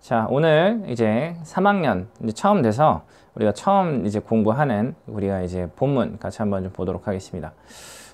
자, 오늘 이제 3학년 이제 처음 돼서 우리가 처음 이제 공부하는 우리가 이제 본문 같이 한번 좀 보도록 하겠습니다.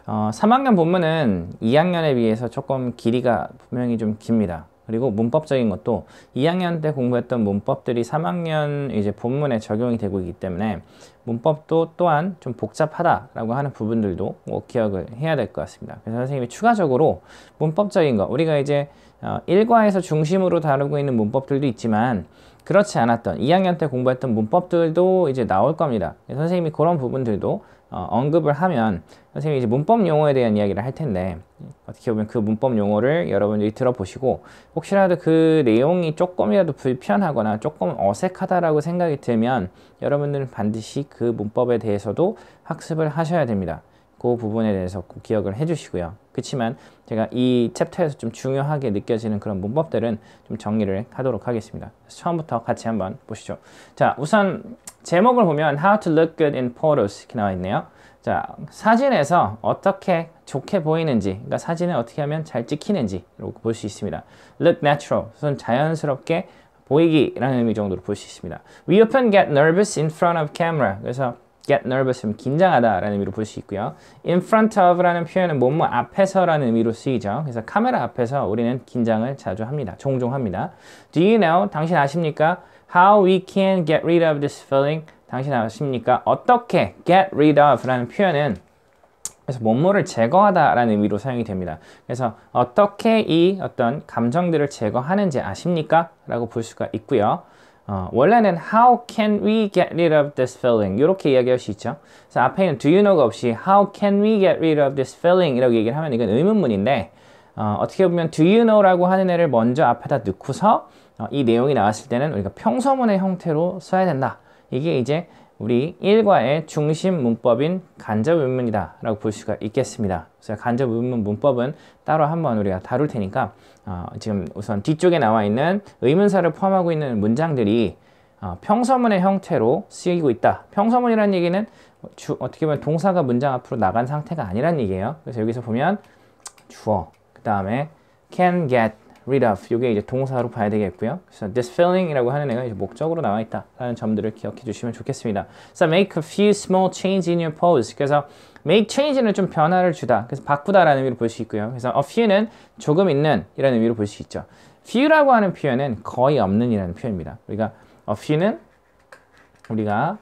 어, 3학년 본문은 2학년에 비해서 조금 길이가 분명히 좀 깁니다. 그리고 문법적인 것도 2학년 때 공부했던 문법들이 3학년 이제 본문에 적용이 되고 있기 때문에 문법도 또한 좀 복잡하다라고 하는 부분들도 뭐 기억을 해야 될 것 같습니다. 그래서 선생님이 추가적으로 문법적인 거 우리가 이제 1과에서 어, 중심으로 다루고 있는 문법들도 있지만 그렇지 않았던 2학년 때 공부했던 문법들도 이제 나올 겁니다. 선생님이 그런 부분들도 어, 언급을 하면 선생님이 이제 문법 용어에 대한 이야기를 할 텐데 어떻게 보면 그 문법 용어를 여러분들이 들어보시고 혹시라도 그 내용이 조금이라도 불편하거나 조금 어색하다라고 생각이 들면 여러분들은 반드시 그 문법에 대해서도 학습을 하셔야 됩니다. 그 부분에 대해서 꼭 기억을 해주시고요. 그렇지만 제가 이 챕터에서 좀 중요하게 느껴지는 그런 문법들은 좀 정리를 하도록 하겠습니다. 처음부터 같이 한번 보시죠. 자, 우선 제목을 보면 How to look good in photos 이렇게 나와 있네요. 자, 사진에서 어떻게 좋게 보이는지, 그러니까 사진을 어떻게 하면 잘 찍히는지 볼수 있습니다. Look natural, 우선 자연스럽게 보이기라는 의미 정도로 볼 수 있습니다. We often get nervous in front of camera. 그래서 get nervous, 긴장하다 라는 의미로 볼 수 있고요. in front of 라는 표현은 뭐뭐 앞에서 라는 의미로 쓰이죠. 그래서 카메라 앞에서 우리는 긴장을 자주 합니다. 종종 합니다. Do you know, 당신 아십니까? How we can get rid of this feeling? 당신 아십니까? 어떻게 get rid of 라는 표현은 그래서 뭐뭐를 제거하다 라는 의미로 사용이 됩니다. 그래서 어떻게 이 어떤 감정들을 제거하는지 아십니까? 라고 볼 수가 있고요. 어, 원래는 how can we get rid of this feeling 이렇게 이야기할 수 있죠. 그래서 앞에 있는 do you know가 없이 how can we get rid of this feeling 이라고 얘기를 하면 이건 의문문인데 어, 어떻게 보면 do you know라고 하는 애를 먼저 앞에다 넣고서 어, 이 내용이 나왔을 때는 우리가 평서문의 형태로 써야 된다. 이게 이제 우리 1과의 중심 문법인 간접 의문이다 라고 볼 수가 있겠습니다. 그래서 간접 의문 문법은 따로 한번 우리가 다룰 테니까 어, 지금 우선 뒤쪽에 나와 있는 의문사를 포함하고 있는 문장들이 어, 평서문의 형태로 쓰이고 있다. 평서문이라는 얘기는 주, 어떻게 보면 동사가 문장 앞으로 나간 상태가 아니란 얘기예요. 그래서 여기서 보면 주어, 그 다음에 can get, read of 이게 이제 동사로 봐야 되겠고요. 그래서 this feeling이라고 하는 애가 이제 목적으로 나와 있다라는 점들을 기억해 주시면 좋겠습니다. So make a few small change in your pose. 그래서 make change는 좀 변화를 주다. 그래서 바꾸다라는 의미로 볼 수 있고요. 그래서 a few는 조금 있는 이런 의미로 볼 수 있죠. few라고 하는 표현은 거의 없는이라는 표현입니다. 우리가 a few는 우리가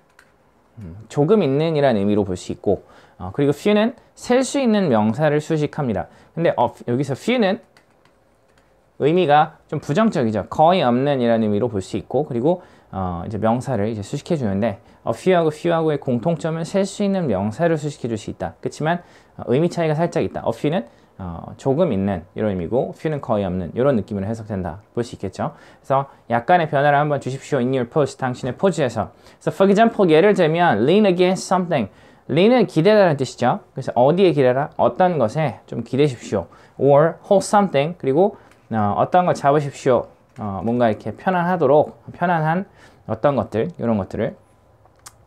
음, 조금 있는 이라는 의미로 볼 수 있고 어, 그리고 few는 셀 수 있는 명사를 수식합니다. 근데 어, 여기서 few는 의미가 좀 부정적이죠. 거의 없는 이라는 의미로 볼 수 있고 그리고 어 이제 명사를 이제 수식해 주는데 어, few하고 few하고의 공통점은 셀 수 있는 명사를 수식해 줄 수 있다. 그렇지만 어, 의미 차이가 살짝 있다. 어 few는 어, 조금 있는 이런 의미고 few는 거의 없는 이런 느낌으로 해석된다. 볼 수 있겠죠. 그래서 약간의 변화를 한번 주십시오. in your pose 당신의 포즈에서 그래서 for example 예를 들면 lean against something lean은 기대라는 뜻이죠. 그래서 어디에 기대라? 어떤 것에 좀 기대십시오. or hold something 그리고 어, 어떤 걸 잡으십시오. 어, 뭔가 이렇게 편안하도록 편안한 어떤 것들 이런 것들을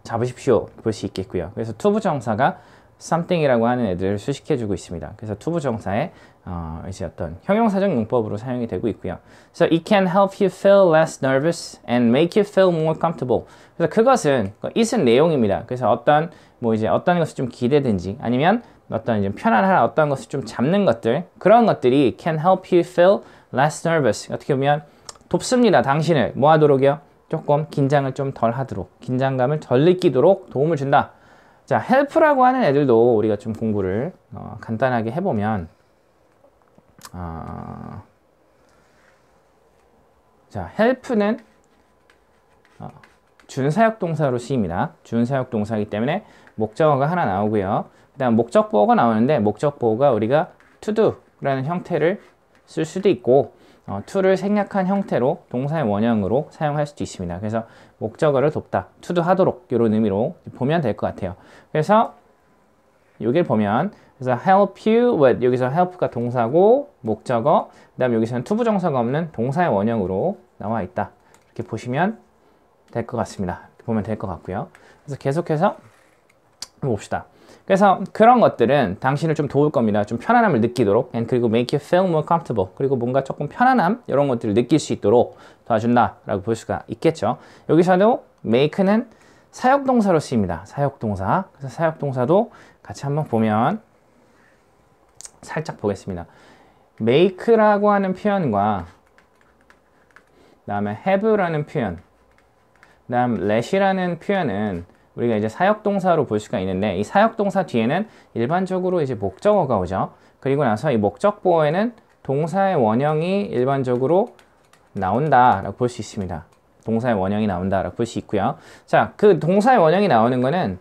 잡으십시오 볼 수 있겠고요. 그래서 투부 정사가 something이라고 하는 애들을 수식해주고 있습니다. 그래서 투부 정사에 어, 이제 어떤 형용사적 용법으로 사용이 되고 있고요. So it can help you feel less nervous and make you feel more comfortable. 그래서 그것은 그 it은 내용입니다. 그래서 어떤 뭐 이제 어떤 것을 좀 기대든지 아니면 어떤 이제 편안한 어떤 것을 좀 잡는 것들 그런 것들이 can help you feel less nervous 어떻게 보면 돕습니다 당신을 뭐 하도록이요? 조금 긴장을 좀 덜 하도록 긴장감을 덜 느끼도록 도움을 준다 자 help라고 하는 애들도 우리가 좀 공부를 어, 간단하게 해보면 어, 자 help는 어, 준사역동사로 쓰입니다 준사역동사이기 때문에 목적어가 하나 나오고요 그 다음 목적보호가 나오는데 목적보호가 우리가 to do라는 형태를 쓸 수도 있고 어, t 를 생략한 형태로 동사의 원형으로 사용할 수도 있습니다. 그래서 목적어를 돕다, 투도 하도록 이런 의미로 보면 될 것 같아요. 그래서 여기를 보면 그래서 help you with 여기서 help가 동사고 목적어 그 다음 여기서는 투 부정사가 없는 동사의 원형으로 나와 있다. 이렇게 보시면 될 것 같습니다. 보면 될 것 같고요. 그래서 계속해서 봅시다. 그래서 그런 것들은 당신을 좀 도울 겁니다. 좀 편안함을 느끼도록 and 그리고 make you feel more comfortable 그리고 뭔가 조금 편안함 이런 것들을 느낄 수 있도록 도와준다라고 볼 수가 있겠죠. 여기서도 make는 사역동사로 쓰입니다. 사역동사. 그래서 사역동사도 같이 한번 보면 살짝 보겠습니다. make라고 하는 표현과 그 다음에 have라는 표현 그 다음 let이라는 표현은 우리가 이제 사역동사로 볼 수가 있는데 이 사역동사 뒤에는 일반적으로 이제 목적어가 오죠. 그리고 나서 이 목적보어에는 동사의 원형이 일반적으로 나온다라고 볼 수 있습니다. 동사의 원형이 나온다라고 볼 수 있고요. 자, 그 동사의 원형이 나오는 거는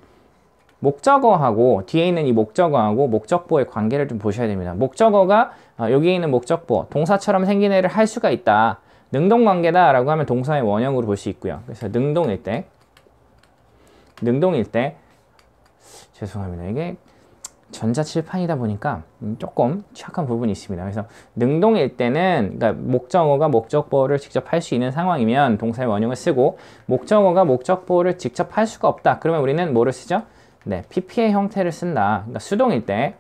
목적어하고 뒤에 있는 이 목적어하고 목적보의 관계를 좀 보셔야 됩니다. 목적어가 어, 여기 에 있는 목적보, 동사처럼 생긴 애를 할 수가 있다. 능동관계다라고 하면 동사의 원형으로 볼 수 있고요. 그래서 능동일 때 능동일 때 죄송합니다. 이게 전자칠판이다 보니까 음, 조금 취약한 부분이 있습니다. 그래서 능동일 때는 그러니까 목적어가 목적보를 직접 할 수 있는 상황이면 동사의 원형을 쓰고 목적어가 목적보를 직접 할 수가 없다. 그러면 우리는 뭐를 쓰죠? 네, p p 의 형태를 쓴다. 그러니까 수동일 때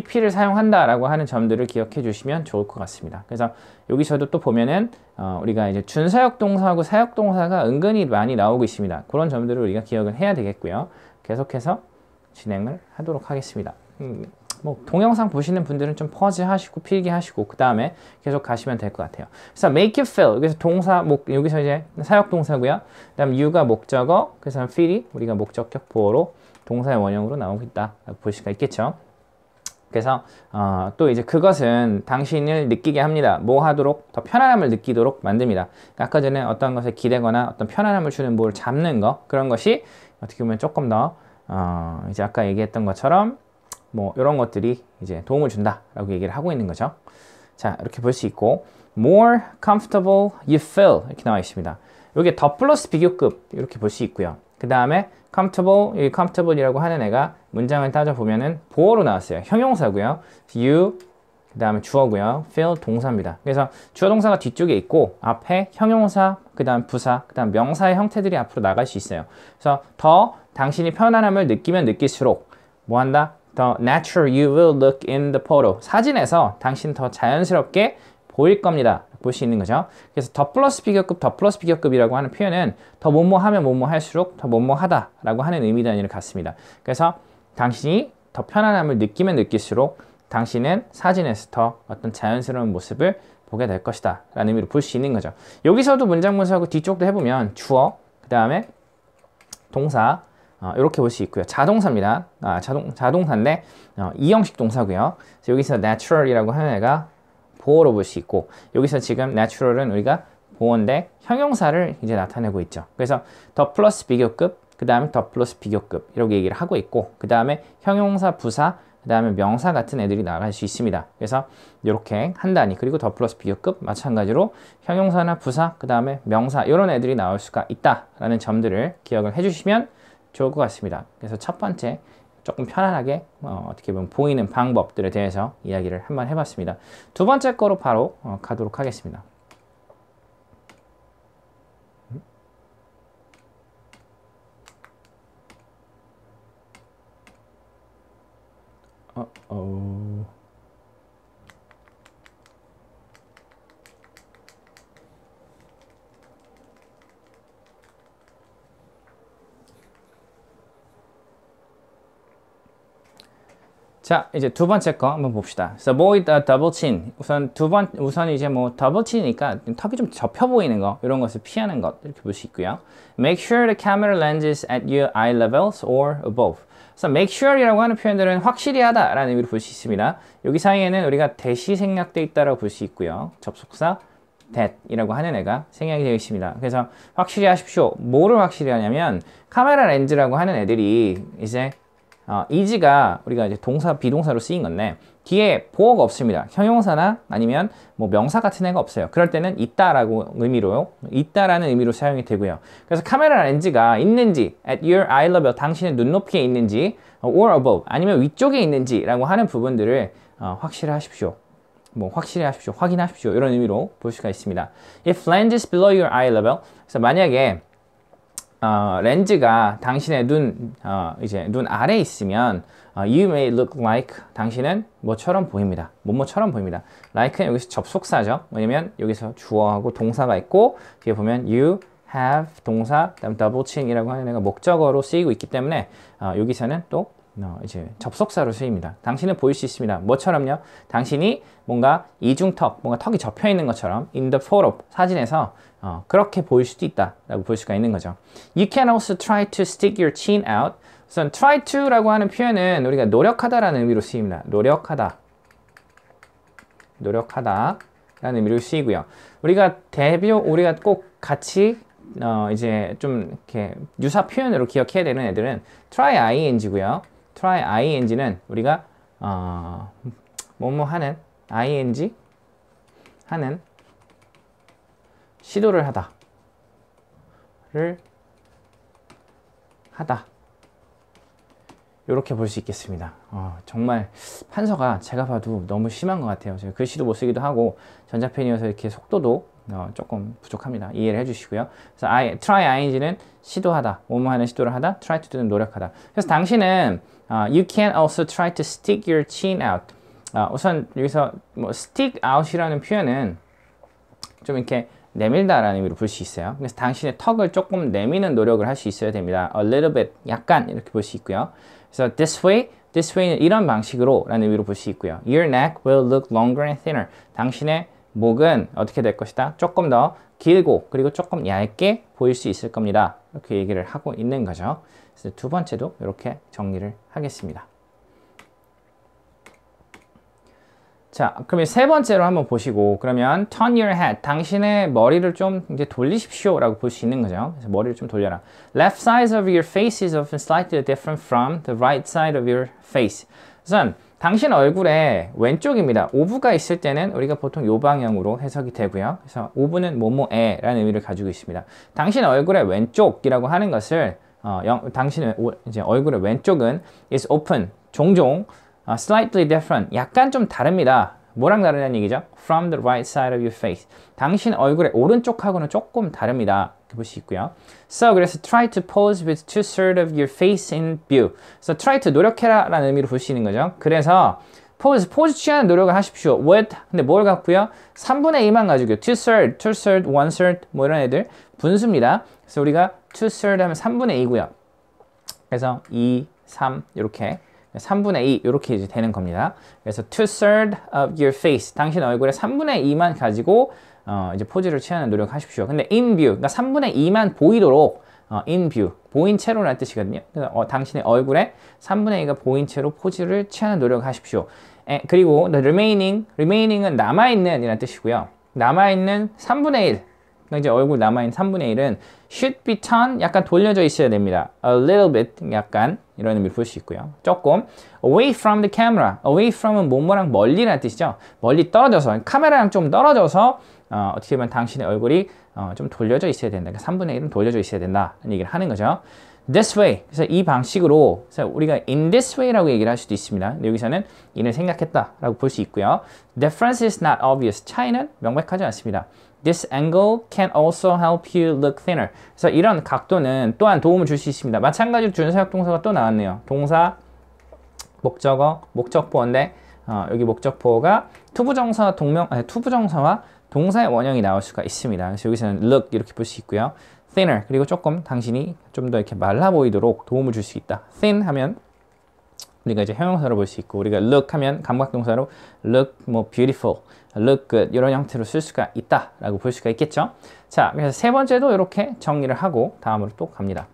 PP를 사용한다라고 하는 점들을 기억해 주시면 좋을 것 같습니다. 그래서 여기서도 또 보면은 어, 우리가 이제 준사역 동사하고 사역 동사가 은근히 많이 나오고 있습니다. 그런 점들을 우리가 기억을 해야 되겠고요. 계속해서 진행을 하도록 하겠습니다. 음, 뭐 동영상 보시는 분들은 좀 퍼즈하시고 필기하시고 그 다음에 계속 가시면 될 것 같아요. 그래서 make it feel 여기서 동사 목 여기서 이제 사역 동사고요. 그다음 you가 목적어, 그래서 feel이 우리가 목적격 보어로 동사의 원형으로 나오고 있다 보실 수가 있겠죠. 그래서 어, 또 이제 그것은 당신을 느끼게 합니다. 뭐 하도록 더 편안함을 느끼도록 만듭니다. 그러니까 아까 전에 어떤 것에 기대거나 어떤 편안함을 주는 뭘 잡는 거 그런 것이 어떻게 보면 조금 더 어, 이제 아까 얘기했던 것처럼 뭐 이런 것들이 이제 도움을 준다라고 얘기를 하고 있는 거죠. 자 이렇게 볼 수 있고 more comfortable you feel 이렇게 나와 있습니다. 여기 더 플러스 비교급 이렇게 볼 수 있고요. 그 다음에 comfortable 이 comfortable이라고 하는 애가 문장을 따져보면은 보어로 나왔어요. 형용사고요. you 그 다음에 주어고요. fill 동사입니다. 그래서 주어 동사가 뒤쪽에 있고 앞에 형용사, 그 다음 부사, 그 다음 명사의 형태들이 앞으로 나갈 수 있어요. 그래서 더 당신이 편안함을 느끼면 느낄수록 뭐 한다? 더 natural you will look in the photo. 사진에서 당신 더 자연스럽게 보일 겁니다. 볼 수 있는 거죠. 그래서 더 플러스 비교급, 더 플러스 비교급이라고 하는 표현은 더 뭐뭐 하면 뭐뭐 할수록 더 뭐뭐 하다라고 하는 의미단위를 갖습니다. 그래서 당신이 더 편안함을 느끼면 느낄수록 당신은 사진에서 더 어떤 자연스러운 모습을 보게 될 것이다 라는 의미로 볼 수 있는 거죠 여기서도 문장 문서하고 뒤쪽도 해보면 주어 그 다음에 동사 어, 이렇게 볼 수 있고요 자동사입니다 아, 자동, 자동사인데 어, 이형식 동사고요 그래서 여기서 natural이라고 하는 애가 보호로볼 수 있고 여기서 지금 natural은 우리가 보호인데 형용사를 이제 나타내고 있죠 그래서 더 플러스 비교급 그 다음에 더 플러스 비교급 이렇게 얘기를 하고 있고 그 다음에 형용사, 부사, 그 다음에 명사 같은 애들이 나갈 수 있습니다. 그래서 이렇게 한 단위 그리고 더 플러스 비교급 마찬가지로 형용사나 부사 그 다음에 명사 이런 애들이 나올 수가 있다라는 점들을 기억을 해주시면 좋을 것 같습니다. 그래서 첫 번째 조금 편안하게 어, 떻게 보면 보이는 방법들에 대해서 이야기를 한번 해봤습니다. 두 번째 거로 바로 어, 가도록 하겠습니다. Uh-oh. 자 이제 두 번째 거 한번 봅시다. 그래서 so, avoid a double chin. 우선 두번 우선 이제 뭐 더블 친이니까 턱이 좀 접혀 보이는 거 이런 것을 피하는 것 이렇게 볼 수 있고요. Make sure the camera lens is at your eye levels or above. 그래서 make sure이라고 하는 표현들은 확실히 하다라는 의미로 볼 수 있습니다. 여기 사이에는 우리가 대시 생략돼 있다라고 볼 수 있고요. 접속사 that이라고 하는 애가 생략이 되어 있습니다. 그래서 확실히 하십시오. 뭐를 확실히 하냐면 카메라 렌즈라고 하는 애들이 이제 어, is가 우리가 이제 동사 비동사로 쓰인 건데 뒤에 보어가 없습니다. 형용사나 아니면 뭐 명사 같은 애가 없어요. 그럴 때는 있다라고 의미로 있다라는 의미로 사용이 되고요. 그래서 카메라 렌즈가 있는지 at your eye level 당신의 눈높이에 있는지 or above 아니면 위쪽에 있는지라고 하는 부분들을 어, 확실하십시오. 히뭐 확실히 하십시오. 확인하십시오. 이런 의미로 볼 수가 있습니다. If lens is below your eye level 그래서 만약에 어, 렌즈가 당신의 눈 어, 이제 눈아래 있으면 아, you may look like 당신은 뭐처럼 보입니다. 뭐뭐처럼 보입니다. l i k e 여기서 접속사죠. 왜냐면 여기서 주어하고 동사가 있고 뒤에 보면 you have 동사 그다음 double c h i n 이라고 하는 애가 목적어로 쓰이고 있기 때문에 어, 여기서는 또 어, 이제 접속사로 쓰입니다. 당신은 보일 수 있습니다. 뭐처럼요? 당신이 뭔가 이중턱, 뭔가 턱이 접혀 있는 것처럼 in the photo 사진에서 어, 그렇게 보일 수도 있다라고 볼 수가 있는 거죠. You can also try to stick your chin out 우선 try to라고 하는 표현은 우리가 노력하다라는 의미로 쓰입니다. 노력하다. 노력하다. 라는 의미로 쓰이고요. 우리가 대표, 우리가 꼭 같이 어 이제 좀 이렇게 유사 표현으로 기억해야 되는 애들은 try ing고요. try ing는 우리가 어, 뭐뭐 하는 ing 하는 시도를 하다를 하다 이렇게 볼 수 있겠습니다. 어, 정말 판서가 제가 봐도 너무 심한 것 같아요. 제가 글씨도 못 쓰기도 하고 전자펜이어서 이렇게 속도도 어, 조금 부족합니다. 이해를 해주시고요. 그래서 I, try ing는 시도하다, 뭐뭐하는 시도를 하다, try to do는 노력하다. 그래서 당신은 u 어, you can also try to stick your chin out. 어, 우선 여기서 뭐 stick out이라는 표현은 좀 이렇게 내밀다라는 의미로 볼 수 있어요. 그래서 당신의 턱을 조금 내미는 노력을 할 수 있어야 됩니다. A little bit, 약간 이렇게 볼 수 있고요. 그래서 this way, this way는 이런 방식으로 라는 의미로 볼 수 있고요. Your neck will look longer and thinner. 당신의 목은 어떻게 될 것이다? 조금 더 길고 그리고 조금 얇게 보일 수 있을 겁니다. 이렇게 얘기를 하고 있는 거죠. 그래서 두 번째도 이렇게 정리를 하겠습니다. 자, 그러면 세 번째로 한번 보시고 그러면 turn your head, 당신의 머리를 좀 이제 돌리십시오 라고 볼 수 있는 거죠. 그래서 머리를 좀 돌려라. Left side of your face is often slightly different from the right side of your face. 우선 당신 얼굴의 왼쪽입니다. 오브가 있을 때는 우리가 보통 요 방향으로 해석이 되고요. 그래서 오브는 뭐뭐에 라는 의미를 가지고 있습니다. 당신 얼굴의 왼쪽이라고 하는 것을 어, 영, 당신의 오, 이제 얼굴의 왼쪽은 is open, 종종 slightly different. 약간 좀 다릅니다. 뭐랑 다르냐는 얘기죠? From the right side of your face. 당신 얼굴의 오른쪽하고는 조금 다릅니다. 이렇게 볼수 있고요. So, 그래서 try to pose with two-thirds of your face in view. So, try to 노력해라 라는 의미로 볼 수 있는 거죠. 그래서 pose, pose 취하는 노력을 하십시오. w h a t 근데 뭘 갖고요? 3분의 2만 가지고요. two-third, two-third, one-third 뭐 이런 애들 분수입니다. 그래서 우리가 two-third 하면 3분의 2고요. 그래서 2, 3 이렇게 3분의 2 이렇게 이제 되는 겁니다. 그래서 two-third of your face 당신 얼굴의 3분의 2만 가지고 어, 이제 포즈를 취하는 노력하십시오. 근데 in view 그러니까 3분의 2만 보이도록 어, in view 보인 채로라는 뜻이거든요. 그래서 어, 당신의 얼굴에 3분의 2가 보인 채로 포즈를 취하는 노력하십시오. 에, 그리고 the remaining remaining은 남아 있는 이라는 뜻이고요. 남아 있는 3분의 1 이제 얼굴 남아있는 3분의 1은 should be turned 약간 돌려져 있어야 됩니다. a little bit 약간 이런 의미를 볼 수 있고요. 조금 away from the camera away from은 뭐뭐랑 멀리라는 뜻이죠. 멀리 떨어져서 카메라랑 좀 떨어져서 어, 떻게 보면 당신의 얼굴이 어, 좀 돌려져 있어야 된다. 그러니까 3분의 1은 돌려져 있어야 된다는 얘기를 하는 거죠. this way 그래서 이 방식으로 그래서 우리가 in this way라고 얘기를 할 수도 있습니다. 여기서는 이를 생각했다라고 볼 수 있고요. difference is not obvious 차이는 명백하지 않습니다. This angle can also help you look thinner. 그래서 이런 각도는 또한 도움을 줄 수 있습니다. 마찬가지로 준사역 동사가 또 나왔네요. 동사, 목적어, 목적보인데 어, 여기 목적보가 투부정사와 동명 아니, 투부정사와 동사의 원형이 나올 수가 있습니다. 그래서 여기서는 look 이렇게 볼 수 있고요. thinner 그리고 조금 당신이 좀 더 이렇게 말라 보이도록 도움을 줄 수 있다. thin 하면 우리가 이제 형용사로 볼 수 있고 우리가 look 하면 감각동사로 look 뭐 beautiful, look good 이런 형태로 쓸 수가 있다라고 볼 수가 있겠죠. 자, 그래서 세 번째도 이렇게 정리를 하고 다음으로 또 갑니다.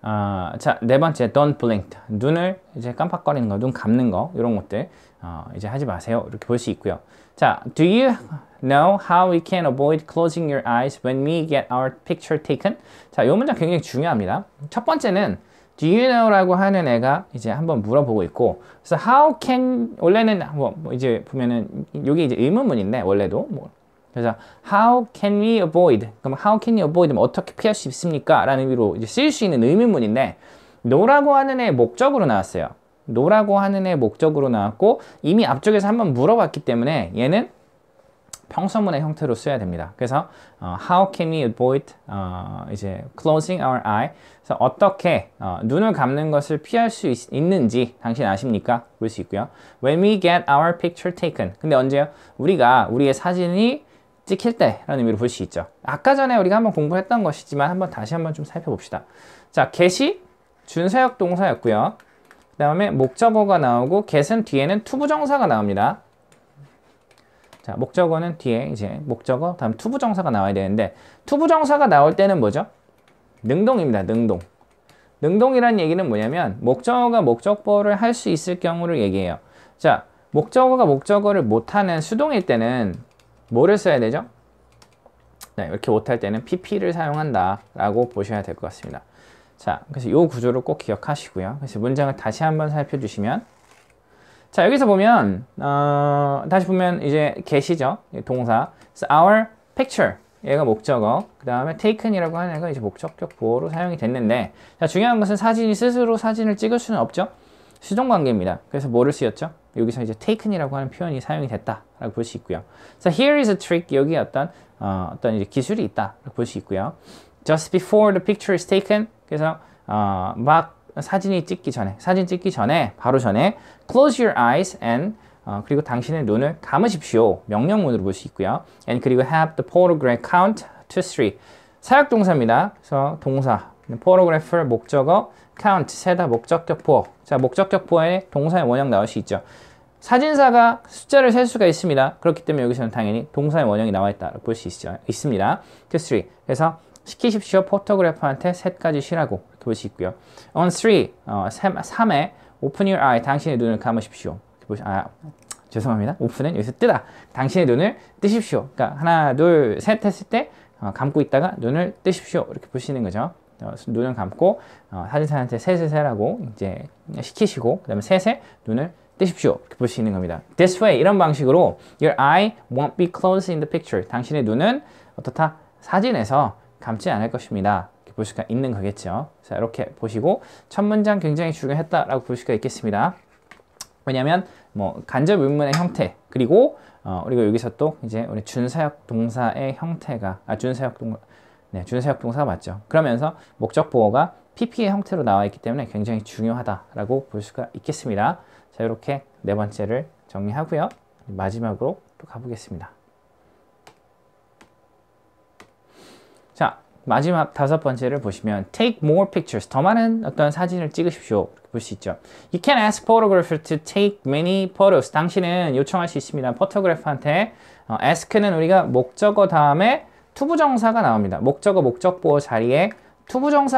아, 자, 네 번째, don't blink. 눈을 이제 깜빡거리는 거, 눈 감는 거, 이런 것들, 어, 이제 하지 마세요. 이렇게 볼 수 있고요. 자, do you know how we can avoid closing your eyes when we get our picture taken? 자, 이 문장 굉장히 중요합니다. 첫 번째는 Do you know? 라고 하는 애가 이제 한번 물어보고 있고 그래서 how can 원래는 뭐, 뭐 이제 보면은 여기 이제 의문문인데 원래도 뭐 그래서 how can we avoid 그럼 how can you avoid 뭐 어떻게 피할 수 있습니까? 라는 의미로 이제 쓰일 수 있는 의문문인데 no라고 하는 애 목적으로 나왔어요 no라고 하는 애 목적으로 나왔고 이미 앞쪽에서 한번 물어봤기 때문에 얘는 평소문의 형태로 써야 됩니다. 그래서 어, how can we avoid 어, 이제 closing our eye? 그래서 어떻게 어, 눈을 감는 것을 피할 수 있, 는지 당신 아십니까? 볼 수 있고요. When we get our picture taken. 근데 언제요? 우리가 우리의 사진이 찍힐 때라는 의미로 볼 수 있죠. 아까 전에 우리가 한번 공부했던 것이지만 한번 다시 한번 좀 살펴봅시다. 자, get이 준사역 동사였고요. 그 다음에 목적어가 나오고 get은 뒤에는 투부정사가 나옵니다. 자, 목적어는 뒤에 이제 목적어, 다음 투부정사가 나와야 되는데 투부정사가 나올 때는 뭐죠? 능동입니다. 능동. 능동이라는 얘기는 뭐냐면 목적어가 목적보를할 수 있을 경우를 얘기해요. 자, 목적어가 목적어를 못하는 수동일 때는 뭐를 써야 되죠? 네, 이렇게 못할 때는 pp를 사용한다 라고 보셔야 될 것 같습니다. 자, 그래서 이 구조를 꼭 기억하시고요. 그래서 문장을 다시 한번 살펴주시면 자 여기서 보면 어, 다시 보면 이제 get이죠 동사 so our picture 얘가 목적어 그 다음에 taken이라고 하는 애가 이제 목적격 보호로 사용이 됐는데 자 중요한 것은 사진이 스스로 사진을 찍을 수는 없죠 수동관계입니다 그래서 뭐를 쓰였죠 여기서 이제 taken이라고 하는 표현이 사용이 됐다라고 볼 수 있고요 so here is a trick 여기 어떤 어, 어떤 이제 기술이 있다라고 볼 수 있고요 just before the picture is taken 그래서 어, 막 사진이 찍기 전에 사진 찍기 전에 바로 전에 close your eyes and 어, 그리고 당신의 눈을 감으십시오 명령문으로 볼 수 있고요 and 그리고 have the photograph count to three 사역 동사입니다 그래서 동사 photographer 목적어 count 세다 목적격포 자 목적격포에 동사의 원형 나올 수 있죠 사진사가 숫자를 셀 수가 있습니다 그렇기 때문에 여기서는 당연히 동사의 원형이 나와 있다 볼 수 있습니다 to three 그래서 시키십시오 포토그래퍼한테 셋까지 쉬라고 볼수 있고요. On three, 어, 3, 3에 Open your eye, 당신의 눈을 감으십시오. 아, 죄송합니다. 오픈은 여기서 뜨다. 당신의 눈을 뜨십시오. 그러니까 하나, 둘, 셋 했을 때 어, 감고 있다가 눈을 뜨십시오. 이렇게 보시는 거죠. 어, 눈을 감고 어, 사진사한테 셋을 세라고 이제 시키시고 그 다음에 셋에 눈을 뜨십시오. 이렇게 볼수는 겁니다. This way 이런 방식으로 Your eye won't be closed in the picture. 당신의 눈은 어떻다? 사진에서 감지 않을 것입니다. 볼 수가 있는 거겠죠. 자, 이렇게 보시고 첫 문장 굉장히 중요했다라고 볼 수가 있겠습니다. 왜냐하면 뭐 간접 의문의 형태 그리고 어, 그리고 여기서 또 이제 우리 준사역 동사의 형태가 아 준사역 동사 네 준사역 동사 맞죠. 그러면서 목적 보호가 PP의 형태로 나와 있기 때문에 굉장히 중요하다라고 볼 수가 있겠습니다. 자 이렇게 네 번째를 정리하고요. 마지막으로 또 가보겠습니다. 자 마지막 다섯 번째를 보시면 take more pictures 더 많은 어떤 사진을 찍으십시오 볼 수 있죠 you can ask photographer to take many photos 당신은 요청할 수 있습니다 포토그래프한테 어, ask는 우리가 목적어 다음에 투부정사가 나옵니다 목적어 목적보호 자리에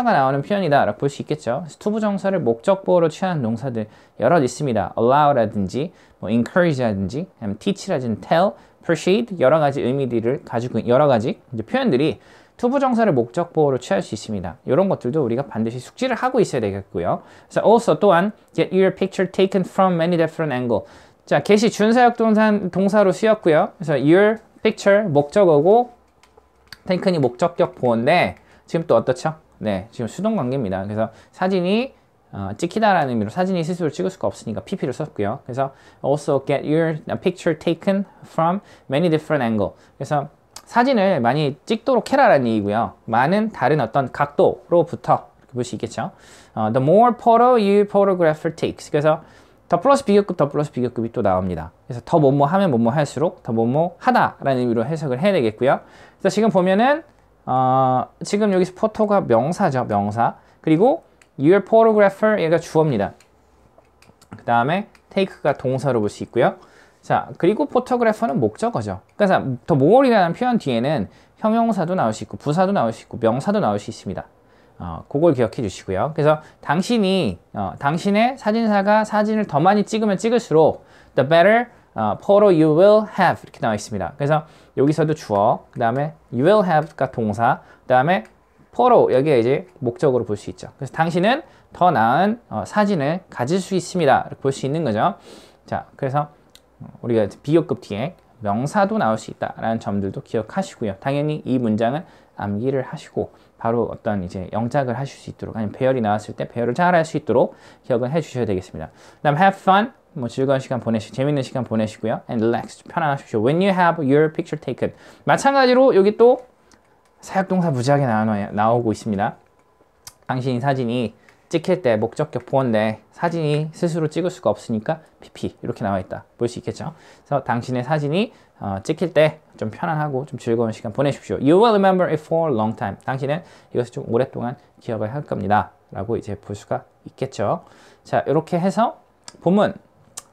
투부정사가 나오는 표현이다 라고 볼 수 있겠죠 투부정사를 목적보호로 취하는 동사들 여럿 있습니다 allow라든지 뭐 encourage라든지 teach라든지 tell, persuade 여러 가지 의미들을 가지고 여러 가지 표현들이 투부정사를 목적 보호로 취할 수 있습니다. 이런 것들도 우리가 반드시 숙지를 하고 있어야 되겠고요. 그래서 also 또한 get your picture taken from many different angle. 자, g e 준사역 동사, 로 쓰였고요. 그래서 your picture 목적어고 t a k 목적격 보호인데 지금 또 어떻죠? 네, 지금 수동 관계입니다. 그래서 사진이 어, 찍히다라는 의미로 사진이 스스로 찍을 수가 없으니까 PP를 썼고요. 그래서 also get your picture taken from many different angle. 그래서 사진을 많이 찍도록 해라라는 얘기고요. 많은 다른 어떤 각도로부터 이렇게 볼수 있겠죠. 어, the more photo you photographer takes. 그래서 더 플러스 비교급, 더 플러스 비교급이 또 나옵니다. 그래서 더 뭐 뭐 하면 뭐 뭐 할수록 더 뭐 뭐 하다라는 의미로 해석을 해야 되겠고요. 그래서 지금 보면은 어, 지금 여기서 포토가 명사죠, 명사. 그리고 your photographer 얘가 주어입니다. 그 다음에 take가 동사로 볼 수 있고요. 자, 그리고 포토그래퍼는 목적어죠. 그래서더 그러니까 모어리라는 표현 뒤에는 형용사도 나올 수 있고 부사도 나올 수 있고 명사도 나올 수 있습니다. 어, 그걸 기억해 주시고요. 그래서 당신이 어, 당신의 사진사가 사진을 더 많이 찍으면 찍을수록 the better 어, photo you will have 이렇게 나와 있습니다. 그래서 여기서도 주어, 그 다음에 you will have가 동사, 그 다음에 photo 여기에 이제 목적으로 볼 수 있죠. 그래서 당신은 더 나은 어, 사진을 가질 수 있습니다. 이렇게 볼 수 있는 거죠. 자, 그래서 우리가 비교급 뒤에 명사도 나올 수 있다라는 점들도 기억하시고요. 당연히 이 문장은 암기를 하시고 바로 어떤 이제 영작을 하실 수 있도록 아니면 배열이 나왔을 때 배열을 잘 할 수 있도록 기억을 해주셔야 되겠습니다. 그다음 have fun 뭐 즐거운 시간 보내시고 재밌는 시간 보내시고요. and relax 편안하십시오. when you have your picture taken 마찬가지로 여기 또 사역동사 무지하게 나오고 있습니다. 당신 사진이 찍힐 때 목적격 보인데 사진이 스스로 찍을 수가 없으니까 PP 이렇게 나와 있다 볼 수 있겠죠 그래서 당신의 사진이 어, 찍힐 때 좀 편안하고 좀 즐거운 시간 보내십시오 You will remember it for a long time 당신은 이것을 좀 오랫동안 기억을 할 겁니다 라고 이제 볼 수가 있겠죠 자 이렇게 해서 보면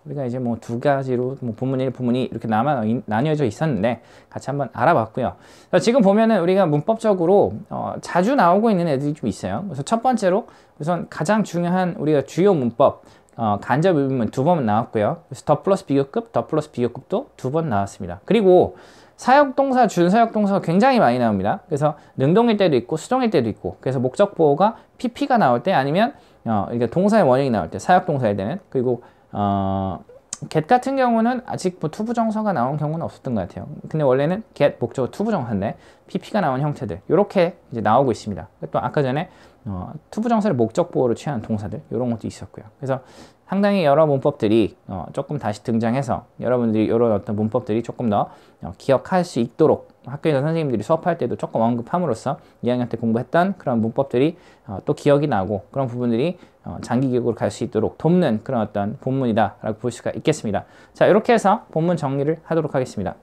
우리가 이제 뭐 두 가지로 뭐 부문 1, 부문 2 이렇게 남아, 나뉘어져 있었는데 같이 한번 알아봤고요. 지금 보면은 우리가 문법적으로 어, 자주 나오고 있는 애들이 좀 있어요. 그래서 첫 번째로 우선 가장 중요한 우리가 주요 문법 어, 간접 의문문 두번 나왔고요. 그래서 더 플러스 비교급, 더 플러스 비교급도 두 번 나왔습니다. 그리고 사역동사, 준사역동사가 굉장히 많이 나옵니다. 그래서 능동일 때도 있고 수동일 때도 있고 그래서 목적보호가 PP가 나올 때 아니면 어, 그러니까 동사의 원형이 나올 때, 사역동사일 때는 그리고 어, g 같은 경우는 아직 뭐 투부 정서가 나온 경우는 없었던 것 같아요. 근데 원래는 g 목적어 투부 정사인데 pp가 나온 형태들 이렇게 이제 나오고 있습니다. 또 아까 전에 어, 투부 정서를 목적 보호로 취하는 동사들 이런 것도 있었고요. 그래서 상당히 여러 문법들이 어, 조금 다시 등장해서 여러분들이 이런 어떤 문법들이 조금 더 어, 기억할 수 있도록 학교에서 선생님들이 수업할 때도 조금 언급함으로써 이학년때 공부했던 그런 문법들이 어, 또 기억이 나고 그런 부분들이 어, 장기 기억으로 갈 수 있도록 돕는 그런 어떤 본문이다라고 볼 수가 있겠습니다. 자 이렇게 해서 본문 정리를 하도록 하겠습니다.